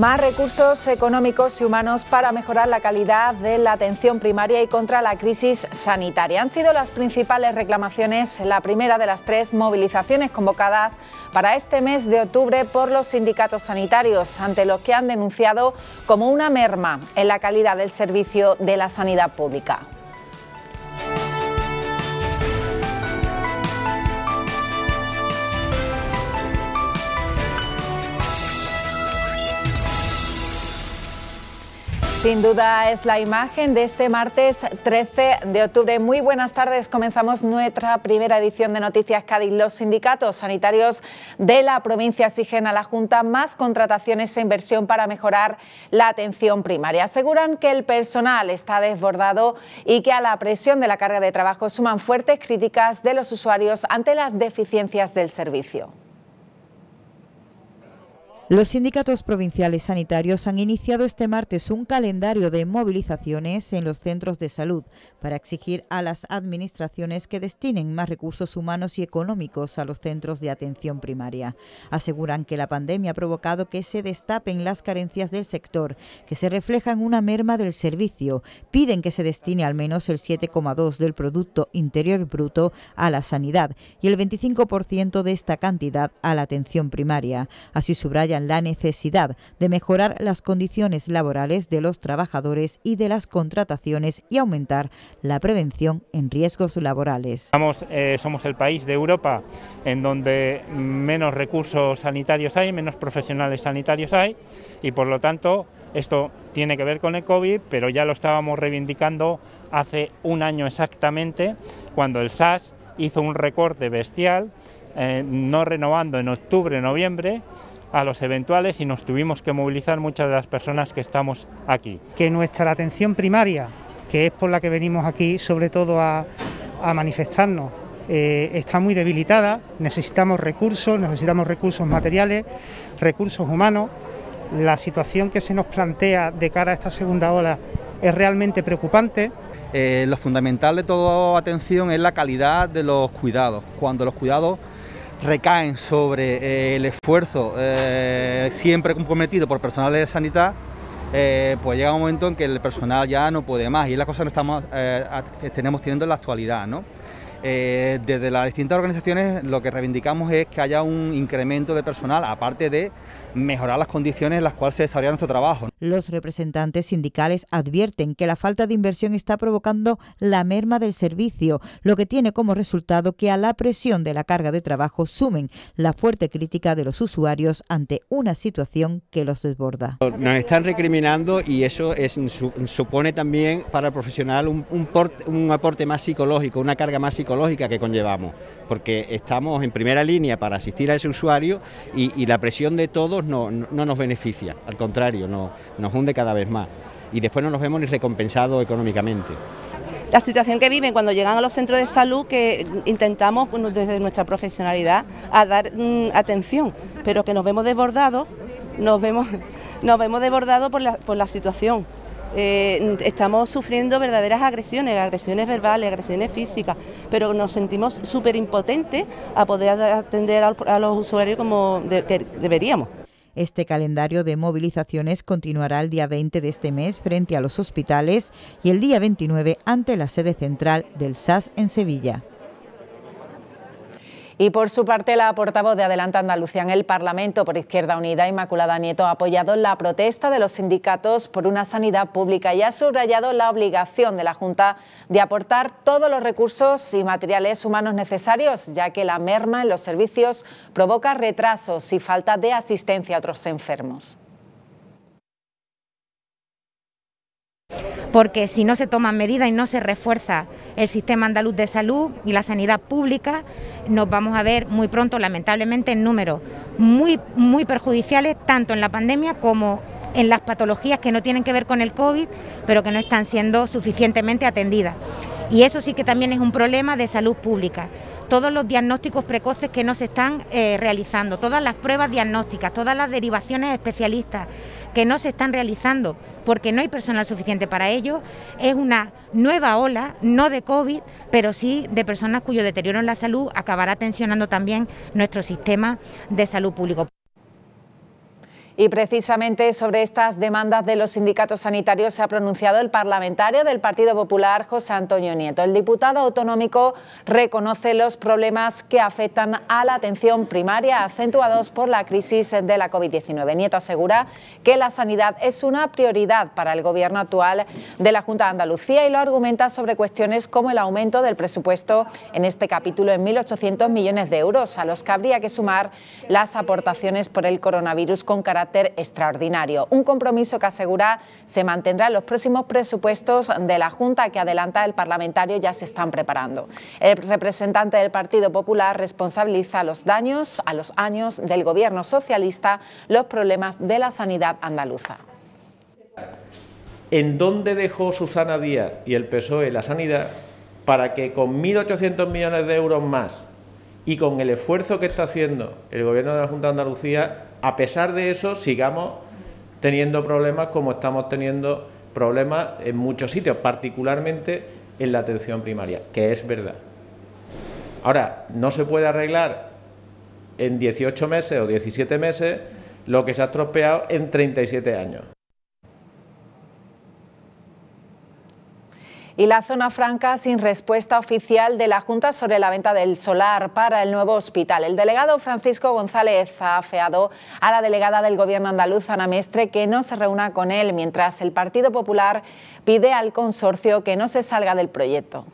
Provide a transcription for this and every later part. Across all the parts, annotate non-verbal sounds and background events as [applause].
Más recursos económicos y humanos para mejorar la calidad de la atención primaria y contra la crisis sanitaria. Han sido las principales reclamaciones, la primera de las tres movilizaciones convocadas para este mes de octubre por los sindicatos sanitarios, ante los que han denunciado como una merma en la calidad del servicio de la sanidad pública. Sin duda es la imagen de este martes 13 de octubre. Muy buenas tardes. Comenzamos nuestra primera edición de Noticias Cádiz. Los sindicatos sanitarios de la provincia exigen a la Junta más contrataciones e inversión para mejorar la atención primaria. Aseguran que el personal está desbordado y que a la presión de la carga de trabajo suman fuertes críticas de los usuarios ante las deficiencias del servicio. Los sindicatos provinciales sanitarios han iniciado este martes un calendario de movilizaciones en los centros de salud para exigir a las administraciones que destinen más recursos humanos y económicos a los centros de atención primaria. Aseguran que la pandemia ha provocado que se destapen las carencias del sector, que se reflejan una merma del servicio. Piden que se destine al menos el 7,2 del Producto Interior Bruto a la sanidad y el 25% de esta cantidad a la atención primaria. Así subrayan la necesidad de mejorar las condiciones laborales de los trabajadores y de las contrataciones y aumentar la prevención en riesgos laborales. Eh, somos el país de Europa en donde menos recursos sanitarios hay, menos profesionales sanitarios hay y por lo tanto esto tiene que ver con el COVID, pero ya lo estábamos reivindicando hace un año exactamente cuando el SAS hizo un recorte bestial eh, no renovando en octubre, noviembre, a los eventuales y nos tuvimos que movilizar muchas de las personas que estamos aquí. Que nuestra atención primaria, que es por la que venimos aquí sobre todo a, manifestarnos, eh, está muy debilitada, necesitamos recursos, necesitamos recursos materiales, recursos humanos. La situación que se nos plantea de cara a esta segunda ola es realmente preocupante. Eh, lo fundamental de toda atención es la calidad de los cuidados. Cuando los cuidados recaen sobre eh, el esfuerzo eh, siempre comprometido por personal de sanidad, eh, pues llega un momento en que el personal ya no puede más y es la cosa que estamos, tenemos teniendo en la actualidad, ¿no? Eh, desde las distintas organizaciones lo que reivindicamos es que haya un incremento de personal, aparte de mejorar las condiciones en las cuales se desarrolla nuestro trabajo. Los representantes sindicales advierten que la falta de inversión está provocando la merma del servicio, lo que tiene como resultado que a la presión de la carga de trabajo sumen la fuerte crítica de los usuarios ante una situación que los desborda. Nos están recriminando y eso supone también para el profesional un aporte más psicológico, una carga más psicológica que conllevamos, porque estamos en primera línea para asistir a ese usuario y, la presión de todos no, nos beneficia, al contrario, no, nos hunde cada vez más y después no nos vemos ni recompensados económicamente la situación que viven cuando llegan a los centros de salud que intentamos desde nuestra profesionalidad a dar mm, atención, pero que nos vemos desbordados, nos vemos, [laughs] nos vemos desbordados por la, por la situación. Eh, estamos sufriendo verdaderas agresiones, agresiones verbales, agresiones físicas, pero nos sentimos súper impotentes a poder atender a los usuarios como deberíamos. Este calendario de movilizaciones continuará el día 20 de este mes frente a los hospitales y el día 29 ante la sede central del SAS en Sevilla. Y por su parte, la portavoz de Adelante Andalucía en el Parlamento por Izquierda Unida, Inmaculada Nieto, ha apoyado la protesta de los sindicatos por una sanidad pública y ha subrayado la obligación de la Junta de aportar todos los recursos y materiales humanos necesarios, ya que la merma en los servicios provoca retrasos y falta de asistencia a otros enfermos. porque si no se toman medidas y no se refuerza el sistema andaluz de salud y la sanidad pública, nos vamos a ver muy pronto, lamentablemente, en números muy, muy perjudiciales, tanto en la pandemia como en las patologías que no tienen que ver con el COVID, pero que no están siendo suficientemente atendidas. Y eso sí que también es un problema de salud pública. Todos los diagnósticos precoces que no se están eh, realizando, todas las pruebas diagnósticas, todas las derivaciones especialistas, que no se están realizando porque no hay personal suficiente para ello, es una nueva ola, no de COVID, pero sí de personas cuyo deterioro en la salud acabará tensionando también nuestro sistema de salud público. Y precisamente sobre estas demandas de los sindicatos sanitarios se ha pronunciado el parlamentario del Partido Popular, José Antonio Nieto. El diputado autonómico reconoce los problemas que afectan a la atención primaria acentuados por la crisis de la COVID-19. Nieto asegura que la sanidad es una prioridad para el gobierno actual de la Junta de Andalucía y lo argumenta sobre cuestiones como el aumento del presupuesto en este capítulo en 1.800 millones de euros, a los que habría que sumar las aportaciones por el coronavirus con carácter extraordinario. Un compromiso que asegura se mantendrá en los próximos presupuestos de la Junta que adelanta el parlamentario ya se están preparando. El representante del Partido Popular responsabiliza los daños a los años del gobierno socialista, los problemas de la sanidad andaluza. ¿En dónde dejó Susana Díaz y el PSOE la sanidad para que con 1.800 millones de euros más y con el esfuerzo que está haciendo el gobierno de la Junta de Andalucía, a pesar de eso, sigamos teniendo problemas como estamos teniendo problemas en muchos sitios, particularmente en la atención primaria, que es verdad. Ahora, no se puede arreglar en 18 meses o 17 meses lo que se ha estropeado en 37 años. y la zona franca sin respuesta oficial de la Junta sobre la venta del solar para el nuevo hospital. El delegado Francisco González ha afeado a la delegada del Gobierno andaluz, Ana Mestre, que no se reúna con él, mientras el Partido Popular pide al consorcio que no se salga del proyecto.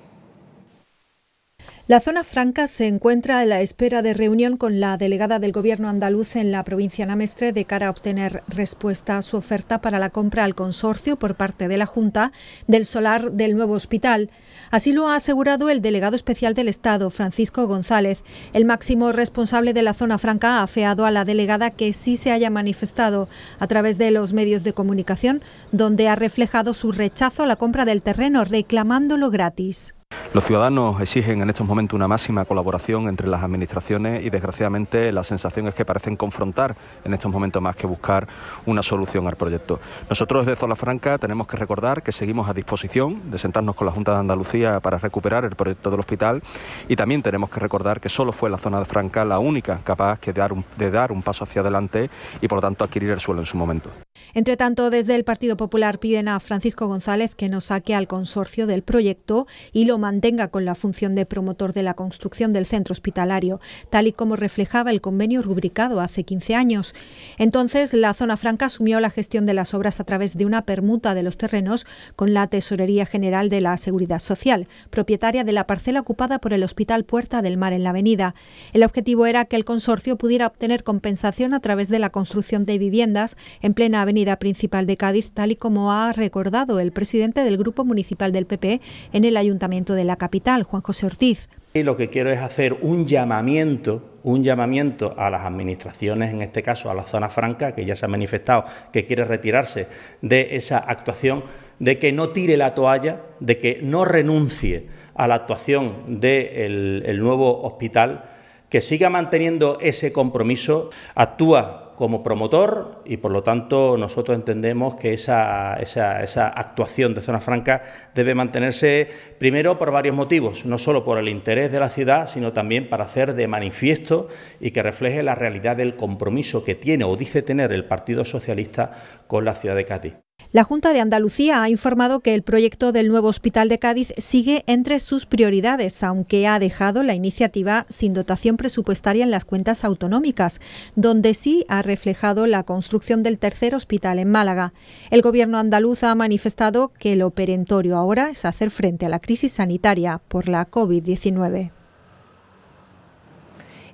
La zona franca se encuentra a la espera de reunión con la delegada del Gobierno andaluz en la provincia Namestre de cara a obtener respuesta a su oferta para la compra al consorcio por parte de la Junta del solar del nuevo hospital. Así lo ha asegurado el delegado especial del Estado, Francisco González. El máximo responsable de la zona franca ha afeado a la delegada que sí se haya manifestado a través de los medios de comunicación, donde ha reflejado su rechazo a la compra del terreno, reclamándolo gratis. Los ciudadanos exigen en estos momentos una máxima colaboración entre las administraciones y desgraciadamente la sensación es que parecen confrontar en estos momentos más que buscar una solución al proyecto. Nosotros desde Zona Franca tenemos que recordar que seguimos a disposición de sentarnos con la Junta de Andalucía para recuperar el proyecto del hospital y también tenemos que recordar que solo fue la zona de Franca la única capaz de dar un paso hacia adelante y por lo tanto adquirir el suelo en su momento. Entre tanto, desde el Partido Popular piden a Francisco González que no saque al consorcio del proyecto y lo mantenga con la función de promotor de la construcción del centro hospitalario, tal y como reflejaba el convenio rubricado hace 15 años. Entonces, la zona franca asumió la gestión de las obras a través de una permuta de los terrenos con la Tesorería General de la Seguridad Social, propietaria de la parcela ocupada por el Hospital Puerta del Mar en la Avenida. El objetivo era que el consorcio pudiera obtener compensación a través de la construcción de viviendas en plena avenida principal de Cádiz, tal y como ha recordado el presidente del Grupo Municipal del PP e en el Ayuntamiento de la capital, Juan José Ortiz. Y lo que quiero es hacer un llamamiento, un llamamiento a las administraciones, en este caso a la zona franca, que ya se ha manifestado que quiere retirarse de esa actuación, de que no tire la toalla, de que no renuncie a la actuación del de el, nuevo hospital, que siga manteniendo ese compromiso, actúa como promotor y por lo tanto nosotros entendemos que esa, actuación de zona franca debe mantenerse primero por varios motivos, no solo por el interés de la ciudad, sino también para hacer de manifiesto y que refleje la realidad del compromiso que tiene o dice tener el Partido Socialista con la ciudad de Cádiz. La Junta de Andalucía ha informado que el proyecto del nuevo hospital de Cádiz sigue entre sus prioridades, aunque ha dejado la iniciativa sin dotación presupuestaria en las cuentas autonómicas, donde sí ha reflejado la construcción del tercer hospital en Málaga. El gobierno andaluz ha manifestado que lo perentorio ahora es hacer frente a la crisis sanitaria por la COVID-19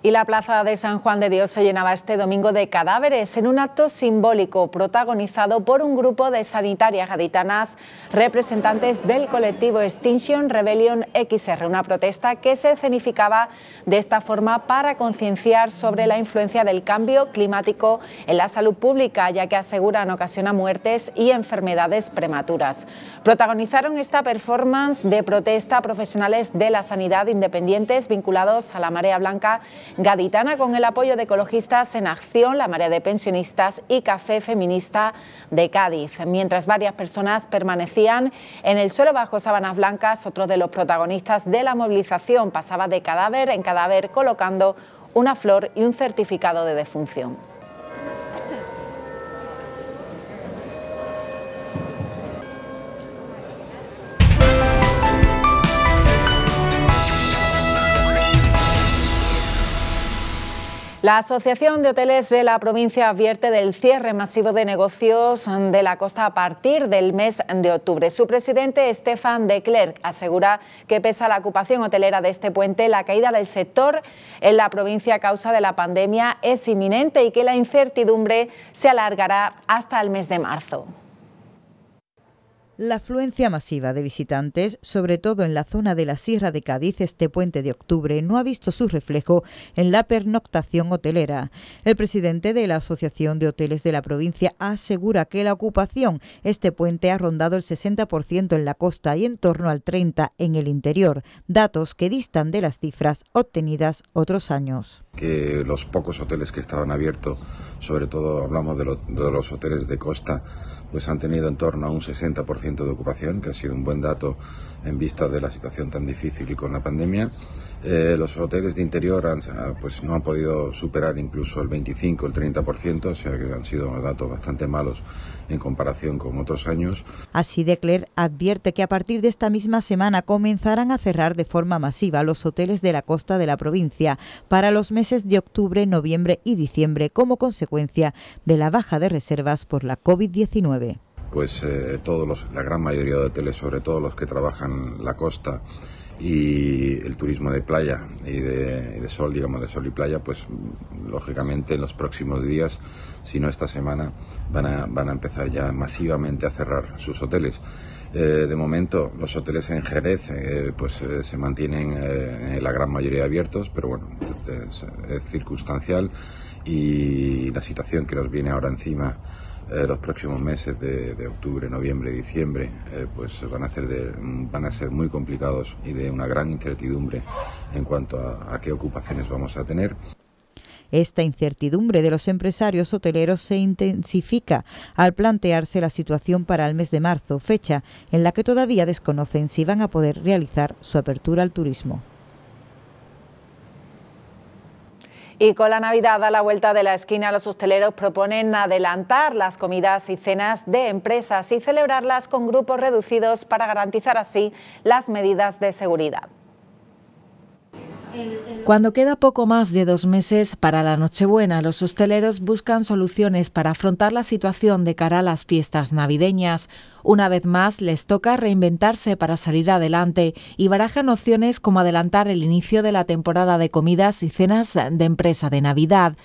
y la plaza de San Juan de Dios se llenaba este domingo de cadáveres en un acto simbólico protagonizado por un grupo de sanitarias gaditanas representantes del colectivo Extinction Rebellion XR, una protesta que se escenificaba de esta forma para concienciar sobre la influencia del cambio climático en la salud pública, ya que aseguran ocasiona muertes y enfermedades prematuras. Protagonizaron esta performance de protesta profesionales de la sanidad independientes vinculados a la marea blanca gaditana con el apoyo de Ecologistas en Acción, la Marea de Pensionistas y Café Feminista de Cádiz. Mientras varias personas permanecían en el suelo bajo sábanas blancas, otro de los protagonistas de la movilización pasaba de cadáver en cadáver colocando una flor y un certificado de defunción. La Asociación de Hoteles de la provincia advierte del cierre masivo de negocios de la costa a partir del mes de octubre. Su presidente, Estefan de Klerk, asegura que pese a la ocupación hotelera de este puente, la caída del sector en la provincia a causa de la pandemia es inminente y que la incertidumbre se alargará hasta el mes de marzo. La afluencia masiva de visitantes, sobre todo en la zona de la Sierra de Cádiz este puente de octubre, no ha visto su reflejo en la pernoctación hotelera. El presidente de la Asociación de Hoteles de la provincia asegura que la ocupación este puente ha rondado el 60% en la costa y en torno al 30% en el interior, datos que distan de las cifras obtenidas otros años. Que los pocos hoteles que estaban abiertos, sobre todo hablamos de los hoteles de costa, pues han tenido en torno a un 60% de ocupación, que ha sido un buen dato en vista de la situación tan difícil y con la pandemia. Eh, los hoteles de interior ah, pues no han podido superar incluso el 25, el 30%, o sea que han sido datos bastante malos en comparación con otros años. Así de advierte que a partir de esta misma semana comenzarán a cerrar de forma masiva los hoteles de la costa de la provincia para los meses de octubre, noviembre y diciembre como consecuencia de la baja de reservas por la COVID-19. Pues eh, todos los, la gran mayoría de hoteles, sobre todo los que trabajan la costa, y el turismo de playa y de, sol, digamos, de sol y playa, pues lógicamente en los próximos días, si no esta semana, van a, empezar ya masivamente a cerrar sus hoteles. Eh, de momento, los hoteles en Jerez eh, pues eh, se mantienen la gran mayoría abiertos, pero bueno, es circunstancial y la situación que nos viene ahora encima eh, los próximos meses de, octubre, noviembre y diciembre eh, pues van a, ser van a ser muy complicados y de una gran incertidumbre en cuanto a qué ocupaciones vamos a tener. Esta incertidumbre de los empresarios hoteleros se intensifica al plantearse la situación para el mes de marzo, fecha en la que todavía desconocen si van a poder realizar su apertura al turismo. Y con la Navidad a la vuelta de la esquina, los hosteleros proponen adelantar las comidas y cenas de empresas y celebrarlas con grupos reducidos para garantizar así las medidas de seguridad. Cuando queda poco más de dos meses para la Nochebuena, los hosteleros buscan soluciones para afrontar la situación de cara a las fiestas navideñas. Una vez más, les toca reinventarse para salir adelante y barajan opciones como adelantar el inicio de la temporada de comidas y cenas de empresa de Navidad.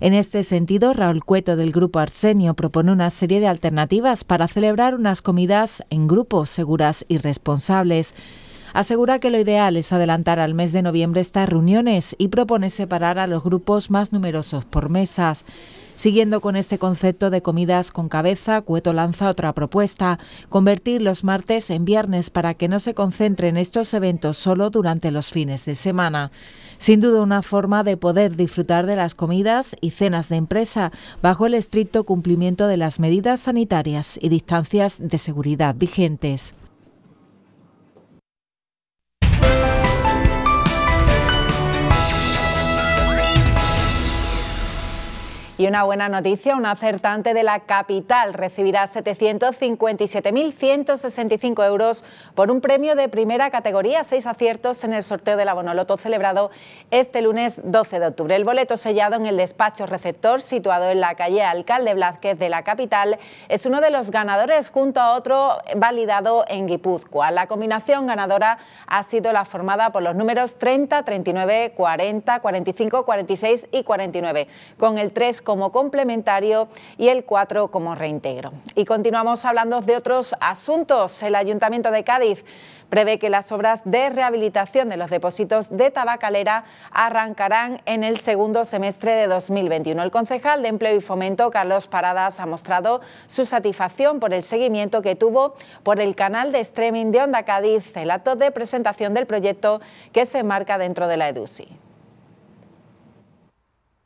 En este sentido, Raúl Cueto del Grupo Arsenio propone una serie de alternativas para celebrar unas comidas en grupos seguras y responsables asegura que lo ideal es adelantar al mes de noviembre estas reuniones y propone separar a los grupos más numerosos por mesas. Siguiendo con este concepto de comidas con cabeza, Cueto lanza otra propuesta, convertir los martes en viernes para que no se concentren estos eventos solo durante los fines de semana. Sin duda una forma de poder disfrutar de las comidas y cenas de empresa bajo el estricto cumplimiento de las medidas sanitarias y distancias de seguridad vigentes. Y una buena noticia, un acertante de la capital recibirá 757.165 euros por un premio de primera categoría, seis aciertos en el sorteo de la Bonoloto celebrado este lunes 12 de octubre. El boleto sellado en el despacho receptor situado en la calle Alcalde Blázquez de la capital es uno de los ganadores junto a otro validado en Guipúzcoa. La combinación ganadora ha sido la formada por los números 30, 39, 40, 45, 46 y 49, con el 3, como complementario y el 4 como reintegro. Y continuamos hablando de otros asuntos. El Ayuntamiento de Cádiz prevé que las obras de rehabilitación de los depósitos de tabacalera arrancarán en el segundo semestre de 2021. El concejal de Empleo y Fomento, Carlos Paradas, ha mostrado su satisfacción por el seguimiento que tuvo por el canal de streaming de Onda Cádiz, el acto de presentación del proyecto que se enmarca dentro de la EDUSI.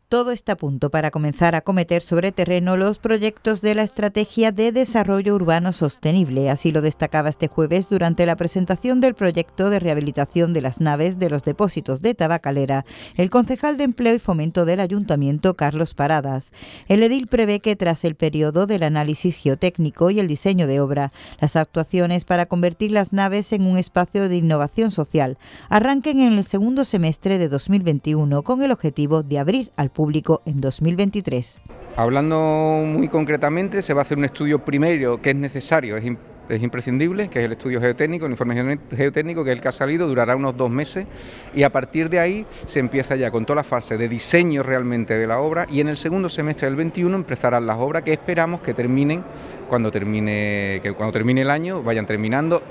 Todo está a punto para comenzar a cometer sobre terreno los proyectos de la Estrategia de Desarrollo Urbano Sostenible. Así lo destacaba este jueves durante la presentación del proyecto de rehabilitación de las naves de los depósitos de Tabacalera el concejal de Empleo y Fomento del Ayuntamiento, Carlos Paradas. El edil prevé que tras el periodo del análisis geotécnico y el diseño de obra, las actuaciones para convertir las naves en un espacio de innovación social arranquen en el segundo semestre de 2021 con el objetivo de abrir al público en 2023. Hablando muy concretamente, se va a hacer un estudio primero que es necesario, es imprescindible, que es el estudio geotécnico, el informe geotécnico, que es el que ha salido, durará unos dos meses y a partir de ahí se empieza ya con toda la fase de diseño realmente de la obra y en el segundo semestre del 21 empezarán las obras que esperamos que terminen cuando termine, el año, vayan terminando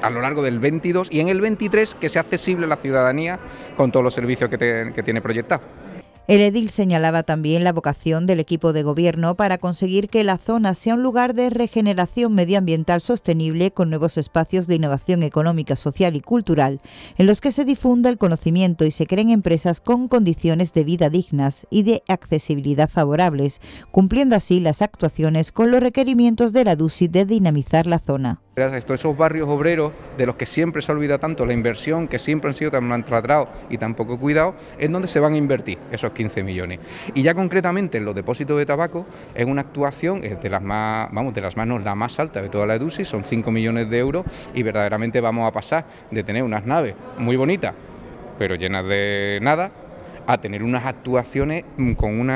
a lo largo del 22 y en el 23 que sea accesible a la ciudadanía con todos los servicios que tiene proyectado. El edil señalaba también la vocación del equipo de gobierno para conseguir que la zona sea un lugar de regeneración medioambiental sostenible con nuevos espacios de innovación económica, social y cultural, en los que se difunda el conocimiento y se creen empresas con condiciones de vida dignas y de accesibilidad favorables, cumpliendo así las actuaciones con los requerimientos de la DUSI de dinamizar la zona. Gracias a esos barrios obreros de los que siempre se olvida tanto la inversión, que siempre han sido tan maltratados y tan poco cuidados, es donde se van a invertir esos 15 millones. Y ya concretamente en los depósitos de tabaco, es una actuación de las más, vamos, de las manos la más alta de toda la EDUSI, son 5 millones de euros y verdaderamente vamos a pasar de tener unas naves muy bonitas, pero llenas de nada, a tener unas actuaciones mm, con,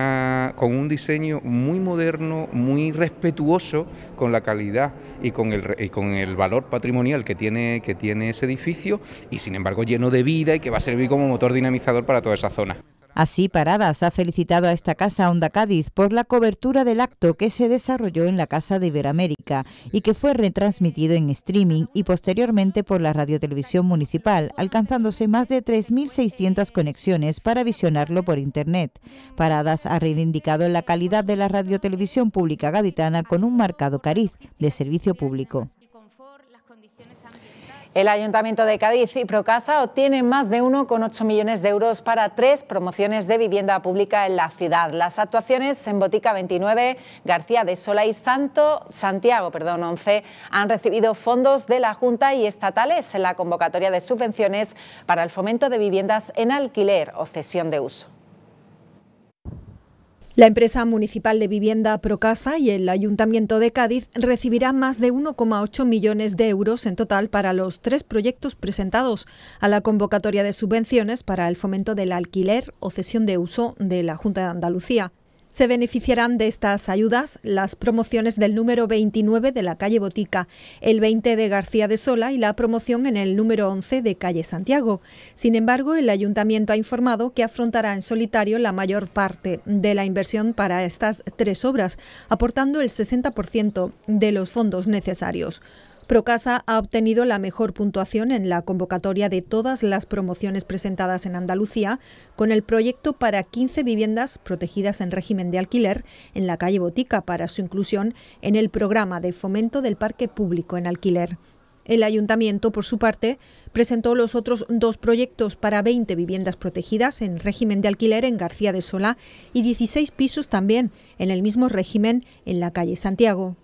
con un diseño muy moderno, muy respetuoso con la calidad y con el, con el valor patrimonial que tiene, que tiene ese edificio y sin embargo lleno de vida y que va a servir como motor dinamizador para toda esa zona. Así, Paradas ha felicitado a esta Casa Honda Cádiz por la cobertura del acto que se desarrolló en la Casa de Iberoamérica y que fue retransmitido en streaming y posteriormente por la Radiotelevisión Municipal, alcanzándose más de 3.600 conexiones para visionarlo por Internet. Paradas ha reivindicado la calidad de la Radiotelevisión Pública Gaditana con un marcado cariz de servicio público. El Ayuntamiento de Cádiz y Procasa obtienen más de 1,8 millones de euros para tres promociones de vivienda pública en la ciudad. Las actuaciones en Botica 29, García de Sola y Santo, Santiago perdón, 11 han recibido fondos de la Junta y estatales en la convocatoria de subvenciones para el fomento de viviendas en alquiler o cesión de uso. La empresa municipal de vivienda Procasa y el Ayuntamiento de Cádiz recibirán más de 1,8 millones de euros en total para los tres proyectos presentados a la convocatoria de subvenciones para el fomento del alquiler o cesión de uso de la Junta de Andalucía. Se beneficiarán de estas ayudas las promociones del número 29 de la calle Botica, el 20 de García de Sola y la promoción en el número 11 de calle Santiago. Sin embargo, el ayuntamiento ha informado que afrontará en solitario la mayor parte de la inversión para estas tres obras, aportando el 60% de los fondos necesarios. Procasa ha obtenido la mejor puntuación en la convocatoria de todas las promociones presentadas en Andalucía con el proyecto para 15 viviendas protegidas en régimen de alquiler en la calle Botica para su inclusión en el programa de fomento del parque público en alquiler. El ayuntamiento, por su parte, presentó los otros dos proyectos para 20 viviendas protegidas en régimen de alquiler en García de Sola y 16 pisos también en el mismo régimen en la calle Santiago.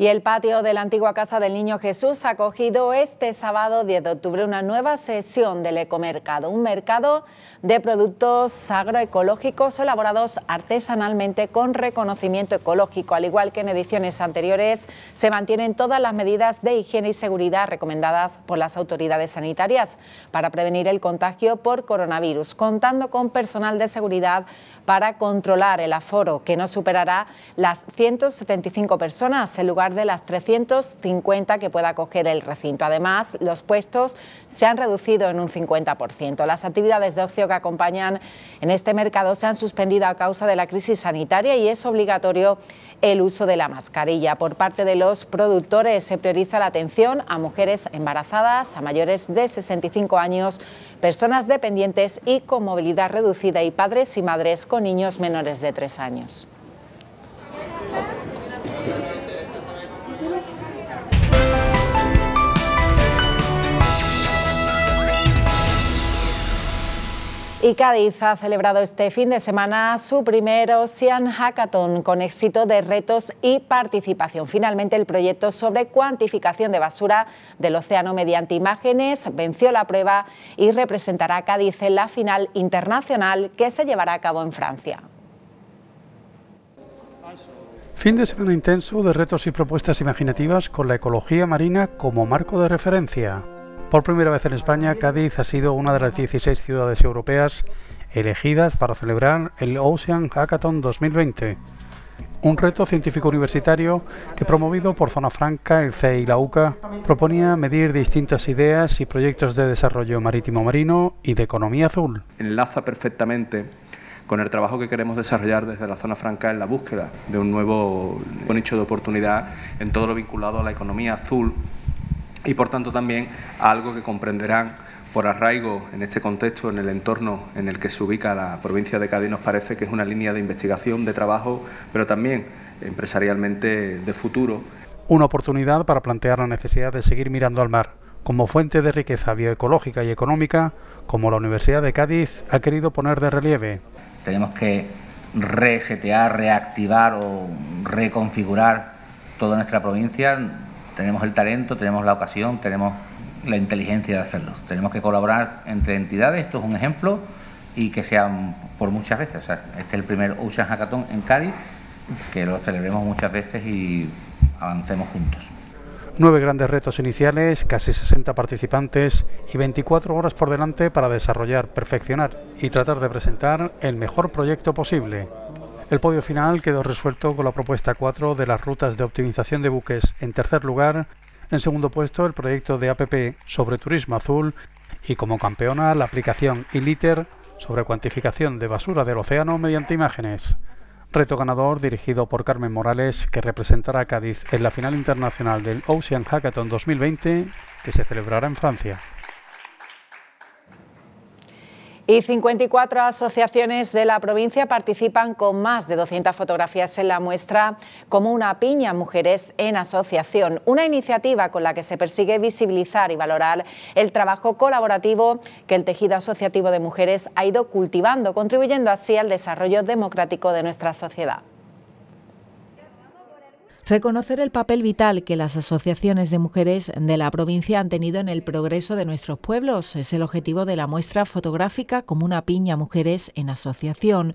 Y el patio de la antigua Casa del Niño Jesús ha acogido este sábado 10 de octubre una nueva sesión del ecomercado, un mercado de productos agroecológicos elaborados artesanalmente con reconocimiento ecológico. Al igual que en ediciones anteriores, se mantienen todas las medidas de higiene y seguridad recomendadas por las autoridades sanitarias para prevenir el contagio por coronavirus, contando con personal de seguridad para controlar el aforo, que no superará las 175 personas. en lugar de las 350 que pueda acoger el recinto. Además, los puestos se han reducido en un 50%. Las actividades de ocio que acompañan en este mercado se han suspendido a causa de la crisis sanitaria y es obligatorio el uso de la mascarilla. Por parte de los productores se prioriza la atención a mujeres embarazadas, a mayores de 65 años, personas dependientes y con movilidad reducida y padres y madres con niños menores de 3 años. Y Cádiz ha celebrado este fin de semana su primer Ocean Hackathon con éxito de retos y participación. Finalmente, el proyecto sobre cuantificación de basura del océano mediante imágenes venció la prueba y representará a Cádiz en la final internacional que se llevará a cabo en Francia. Fin de semana intenso de retos y propuestas imaginativas con la ecología marina como marco de referencia. Por primera vez en España, Cádiz ha sido una de las 16 ciudades europeas elegidas para celebrar el Ocean Hackathon 2020, un reto científico universitario que promovido por Zona Franca, el CEI y la UCA proponía medir distintas ideas y proyectos de desarrollo marítimo marino y de economía azul. Enlaza perfectamente con el trabajo que queremos desarrollar desde la zona franca en la búsqueda de un nuevo nicho de oportunidad en todo lo vinculado a la economía azul y por tanto también algo que comprenderán por arraigo en este contexto, en el entorno en el que se ubica la provincia de Cádiz, nos parece que es una línea de investigación, de trabajo, pero también empresarialmente de futuro. Una oportunidad para plantear la necesidad de seguir mirando al mar como fuente de riqueza bioecológica y económica, como la Universidad de Cádiz ha querido poner de relieve. Tenemos que resetear, reactivar o reconfigurar toda nuestra provincia tenemos el talento, tenemos la ocasión, tenemos la inteligencia de hacerlo. Tenemos que colaborar entre entidades, esto es un ejemplo, y que sean por muchas veces. este es el primer Ocean Hackathon en Cádiz, que lo celebremos muchas veces y avancemos juntos. Nueve grandes retos iniciales, casi 60 participantes y 24 horas por delante para desarrollar, perfeccionar y tratar de presentar el mejor proyecto posible. El podio final quedó resuelto con la propuesta 4 de las rutas de optimización de buques en tercer lugar, en segundo puesto el proyecto de APP sobre turismo azul y como campeona la aplicación ILITER sobre cuantificación de basura del océano mediante imágenes. Reto ganador dirigido por Carmen Morales que representará a Cádiz en la final internacional del Ocean Hackathon 2020 que se celebrará en Francia. Y 54 asociaciones de la provincia participan con más de 200 fotografías en la muestra como una piña Mujeres en Asociación, una iniciativa con la que se persigue visibilizar y valorar el trabajo colaborativo que el tejido asociativo de mujeres ha ido cultivando, contribuyendo así al desarrollo democrático de nuestra sociedad reconocer el papel vital que las asociaciones de mujeres de la provincia han tenido en el progreso de nuestros pueblos es el objetivo de la muestra fotográfica como una piña Mujeres en Asociación,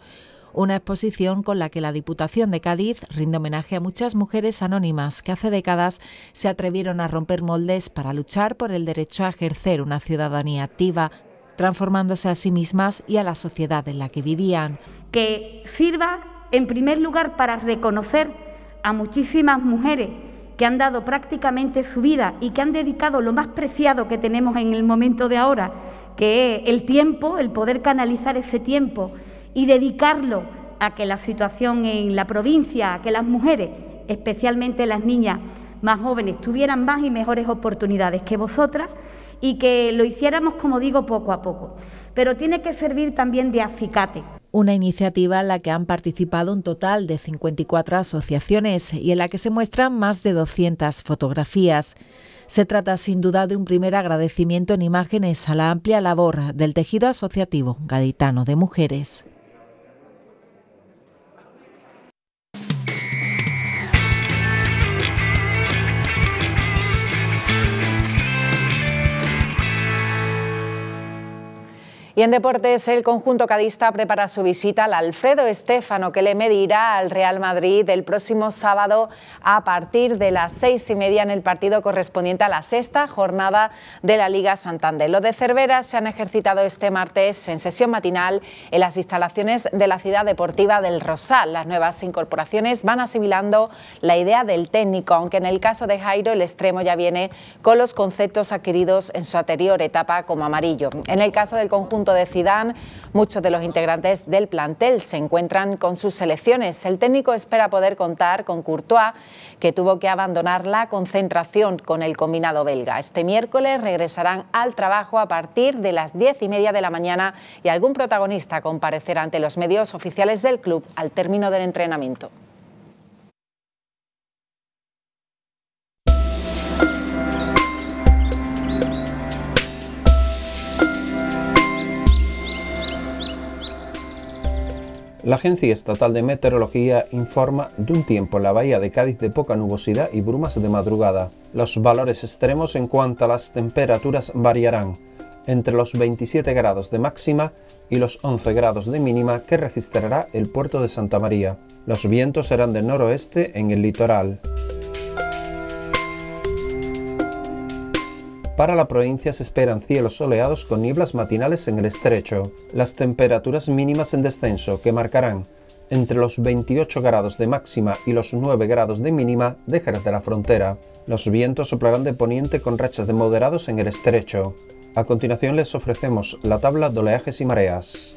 una exposición con la que la Diputación de Cádiz rinde homenaje a muchas mujeres anónimas que hace décadas se atrevieron a romper moldes para luchar por el derecho a ejercer una ciudadanía activa, transformándose a sí mismas y a la sociedad en la que vivían. Que sirva, en primer lugar, para reconocer a muchísimas mujeres que han dado prácticamente su vida y que han dedicado lo más preciado que tenemos en el momento de ahora, que es el tiempo, el poder canalizar ese tiempo y dedicarlo a que la situación en la provincia, a que las mujeres, especialmente las niñas más jóvenes, tuvieran más y mejores oportunidades que vosotras y que lo hiciéramos, como digo, poco a poco. Pero tiene que servir también de acicate una iniciativa en la que han participado un total de 54 asociaciones y en la que se muestran más de 200 fotografías. Se trata sin duda de un primer agradecimiento en imágenes a la amplia labor del tejido asociativo gaditano de mujeres. Y en deportes, el conjunto cadista prepara su visita al Alfredo Estefano que le medirá al Real Madrid el próximo sábado a partir de las seis y media en el partido correspondiente a la sexta jornada de la Liga Santander. Los de Cervera se han ejercitado este martes en sesión matinal en las instalaciones de la ciudad deportiva del Rosal. Las nuevas incorporaciones van asimilando la idea del técnico, aunque en el caso de Jairo el extremo ya viene con los conceptos adquiridos en su anterior etapa como amarillo. En el caso del conjunto de Zidane, muchos de los integrantes del plantel se encuentran con sus selecciones. El técnico espera poder contar con Courtois, que tuvo que abandonar la concentración con el combinado belga. Este miércoles regresarán al trabajo a partir de las diez y media de la mañana y algún protagonista comparecerá ante los medios oficiales del club al término del entrenamiento. La Agencia Estatal de Meteorología informa de un tiempo en la bahía de Cádiz de poca nubosidad y brumas de madrugada. Los valores extremos en cuanto a las temperaturas variarán entre los 27 grados de máxima y los 11 grados de mínima que registrará el puerto de Santa María. Los vientos serán del noroeste en el litoral. Para la provincia se esperan cielos soleados con nieblas matinales en el estrecho. Las temperaturas mínimas en descenso, que marcarán entre los 28 grados de máxima y los 9 grados de mínima, dejarán de la frontera. Los vientos soplarán de poniente con rachas de moderados en el estrecho. A continuación les ofrecemos la tabla de oleajes y mareas.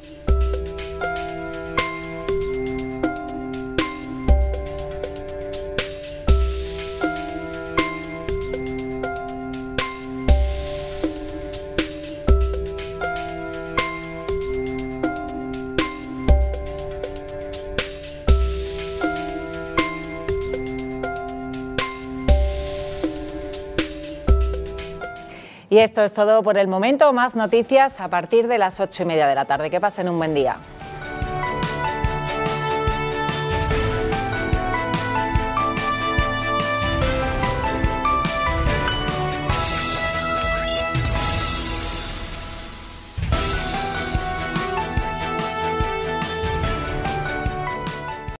Y esto es todo por el momento. Más noticias a partir de las ocho y media de la tarde. Que pasen un buen día.